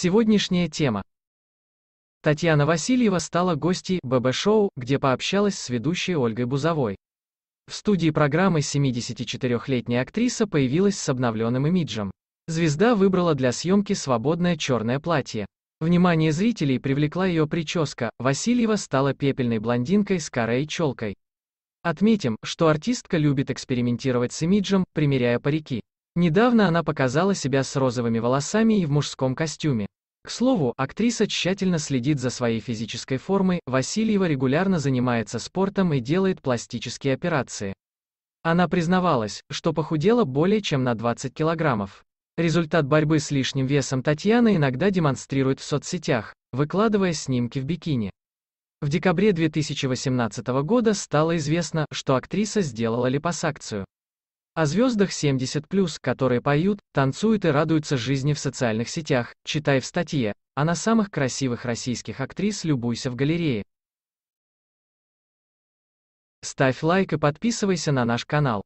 Сегодняшняя тема. Татьяна Васильева стала гостьей ББ-шоу, где пообщалась с ведущей Ольгой Бузовой. В студии программы 74-летняя актриса появилась с обновленным имиджем. Звезда выбрала для съемки свободное черное платье. Внимание зрителей привлекла ее прическа, Васильева стала пепельной блондинкой с карой челкой. Отметим, что артистка любит экспериментировать с имиджем, примеряя парики. Недавно она показала себя с розовыми волосами и в мужском костюме. К слову, актриса тщательно следит за своей физической формой, Васильева регулярно занимается спортом и делает пластические операции. Она признавалась, что похудела более чем на 20 килограммов. Результат борьбы с лишним весом Татьяна иногда демонстрирует в соцсетях, выкладывая снимки в бикини. В декабре 2018 года стало известно, что актриса сделала липосакцию о звездах 70+, которые поют, танцуют и радуются жизни в социальных сетях, читай в статье, а на самых красивых российских актрис любуйся в галерее. Ставь лайк и подписывайся на наш канал.